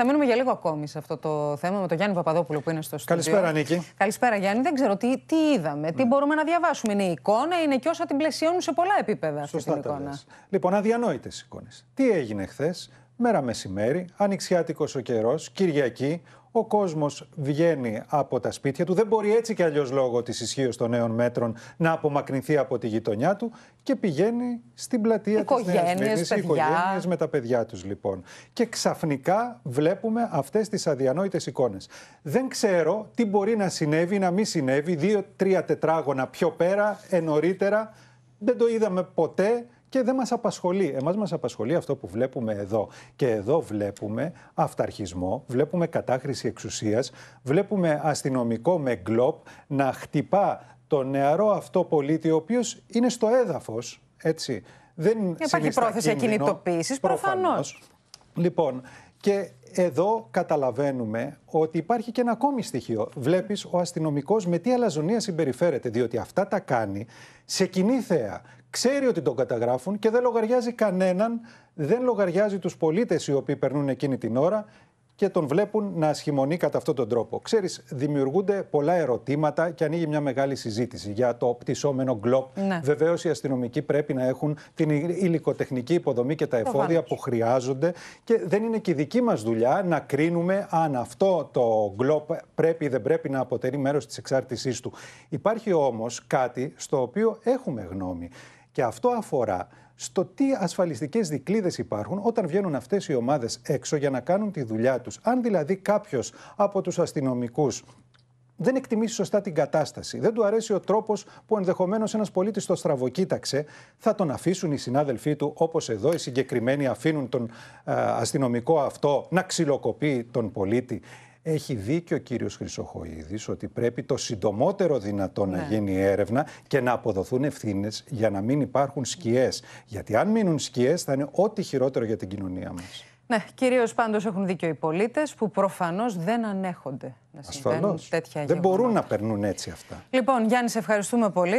Θα μείνουμε για λίγο ακόμη σε αυτό το θέμα με τον Γιάννη Παπαδόπουλο που είναι στο στούντιο. Καλησπέρα, Νίκη. Καλησπέρα, Γιάννη. Δεν ξέρω τι, είδαμε, τι ναι. μπορούμε να διαβάσουμε. Είναι η εικόνα, είναι και όσα την πλαισιώνουν σε πολλά επίπεδα αυτή την εικόνα. Λοιπόν, αδιανόητες εικόνες. Τι έγινε χθες, μέρα μεσημέρι, ανοιξιάτικος ο καιρός, Κυριακή, ο κόσμος βγαίνει από τα σπίτια του. Δεν μπορεί έτσι κι αλλιώς λόγω της ισχύως των νέων μέτρων να απομακρυνθεί από τη γειτονιά του και πηγαίνει στην πλατεία της Νέας Μήνης, οικογένειες με τα παιδιά τους λοιπόν. Και ξαφνικά βλέπουμε αυτές τις αδιανόητες εικόνες. Δεν ξέρω τι μπορεί να συνέβη, να μην συνέβη, δύο-τρία τετράγωνα πιο πέρα, ενωρίτερα. Δεν το είδαμε ποτέ και δεν μας απασχολεί. Εμάς μας απασχολεί αυτό που βλέπουμε εδώ. Και εδώ βλέπουμε αυταρχισμό, βλέπουμε κατάχρηση εξουσίας, βλέπουμε αστυνομικό με γκλόπ να χτυπά το νεαρό αυτό πολίτη, ο οποίος είναι στο έδαφος, έτσι. Δεν υπάρχει πρόθεση κινητοποίησης, προφανώς. Λοιπόν, και εδώ καταλαβαίνουμε ότι υπάρχει και ένα ακόμη στοιχείο. Βλέπεις ο αστυνομικός με τι αλαζονία συμπεριφέρεται, διότι αυτά τα κάνει σε κοινή θέα ξέρει ότι τον καταγράφουν και δεν λογαριάζει κανέναν, δεν λογαριάζει τους πολίτες οι οποίοι περνούν εκείνη την ώρα και τον βλέπουν να ασχημονεί κατά αυτόν τον τρόπο. Ξέρεις, δημιουργούνται πολλά ερωτήματα και ανοίγει μια μεγάλη συζήτηση για το πτυσσόμενο γκλοπ. Ναι. Βεβαίως οι αστυνομικοί πρέπει να έχουν την υλικοτεχνική υποδομή και τα εφόδια που χρειάζονται και δεν είναι και η δική μας δουλειά να κρίνουμε αν αυτό το γκλοπ πρέπει ή δεν πρέπει να αποτελεί μέρος της εξάρτησής του. Υπάρχει όμως κάτι στο οποίο έχουμε γνώμη. Και αυτό αφορά στο τι ασφαλιστικές δικλείδε υπάρχουν όταν βγαίνουν αυτές οι ομάδες έξω για να κάνουν τη δουλειά τους. Αν δηλαδή κάποιος από τους αστυνομικούς δεν εκτιμήσει σωστά την κατάσταση, δεν του αρέσει ο τρόπος που ενδεχομένως ένας πολίτης το στραβοκοίταξε, θα τον αφήσουν οι συνάδελφοί του, όπως εδώ οι συγκεκριμένοι αφήνουν τον ε, αστυνομικό αυτό να ξυλοκοπεί τον πολίτη. Έχει δίκιο ο κύριος Χρυσοχοίδης ότι πρέπει το συντομότερο δυνατό να ναι. γίνει έρευνα και να αποδοθούν ευθύνες για να μην υπάρχουν σκιές. Γιατί αν μείνουν σκιές θα είναι ό,τι χειρότερο για την κοινωνία μας. Ναι, κυρίως πάντως έχουν δίκιο οι πολίτες που προφανώς δεν ανέχονται να συμβαίνουν τέτοια γεγονότα. Δεν μπορούν να περνούν έτσι αυτά. Λοιπόν, Γιάννη, σε ευχαριστούμε πολύ.